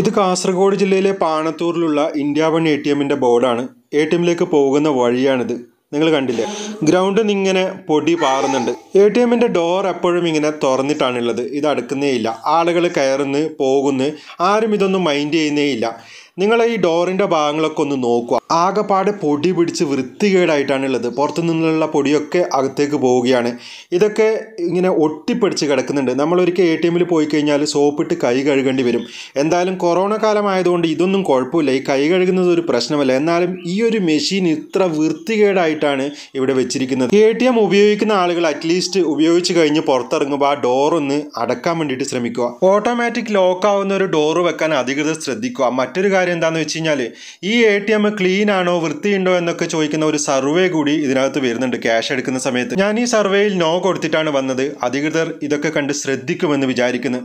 ഇത് കാസർഗോഡ് ജില്ലയിലെ പാണത്തൂരിലുള്ള ഇന്ത്യ വൺ എ ടി എമ്മിൻ്റെ ബോർഡാണ് എ ടി എമ്മിലേക്ക് പോകുന്ന വഴിയാണിത് നിങ്ങൾ കണ്ടില്ലേ ഗ്രൗണ്ടിൽ ഇങ്ങനെ പൊടി പാറുന്നുണ്ട് എ ടി എമ്മിൻ്റെ ഡോർ എപ്പോഴും ഇങ്ങനെ തുറന്നിട്ടാണുള്ളത് ഇത് അടുക്കുന്നേയില്ല ആളുകൾ കയറുന്നു പോകുന്നു ആരും ഇതൊന്നും മൈൻഡ് ചെയ്യുന്നേയില്ല നിങ്ങൾ ഈ ഡോറിൻ്റെ ഭാഗങ്ങളൊക്കെ ഒന്ന് നോക്കുക ആകെപ്പാടെ പൊടി പിടിച്ച് വൃത്തികേടായിട്ടാണ് ഉള്ളത് പുറത്തു നിന്നുള്ള പൊടിയൊക്കെ അകത്തേക്ക് പോവുകയാണ് ഇതൊക്കെ ഇങ്ങനെ ഒട്ടിപ്പിടിച്ച് കിടക്കുന്നുണ്ട് നമ്മളൊരിക്കൽ എ ടി എമ്മിൽ പോയി കഴിഞ്ഞാൽ സോപ്പിട്ട് കൈ കഴുകേണ്ടി വരും എന്തായാലും കൊറോണ കാലമായതുകൊണ്ട് ഇതൊന്നും കുഴപ്പമില്ല ഈ കൈ കഴുകുന്നത് ഒരു പ്രശ്നമല്ല എന്നാലും ഈ ഒരു മെഷീൻ ഇത്ര വൃത്തികേടായിട്ടാണ് ഇവിടെ വെച്ചിരിക്കുന്നത് എ ടി എം ഉപയോഗിക്കുന്ന ആളുകൾ അറ്റ്ലീസ്റ്റ് ഉപയോഗിച്ച് കഴിഞ്ഞ് പുറത്തിറങ്ങുമ്പോൾ ആ ഡോറൊന്ന് അടക്കാൻ വേണ്ടിയിട്ട് ശ്രമിക്കുക ഓട്ടോമാറ്റിക് ലോക്കാവുന്ന ഒരു ഡോറ് വെക്കാൻ അധികൃതർ ശ്രദ്ധിക്കുക മറ്റൊരു കാര്യം എന്താണെന്ന് വെച്ച് കഴിഞ്ഞാൽ ഈ എ ടി എം ക്ലീൻ ആണോ വൃത്തിയുണ്ടോ എന്നൊക്കെ ചോദിക്കുന്ന ഒരു സർവേ കൂടി ഇതിനകത്ത് വരുന്നുണ്ട് ക്യാഷ് എടുക്കുന്ന സമയത്ത് ഞാൻ ഈ സർവേയിൽ നോ കൊടുത്തിട്ടാണ് വന്നത് അധികൃതർ ഇതൊക്കെ കണ്ട് ശ്രദ്ധിക്കുമെന്ന് വിചാരിക്കുന്നു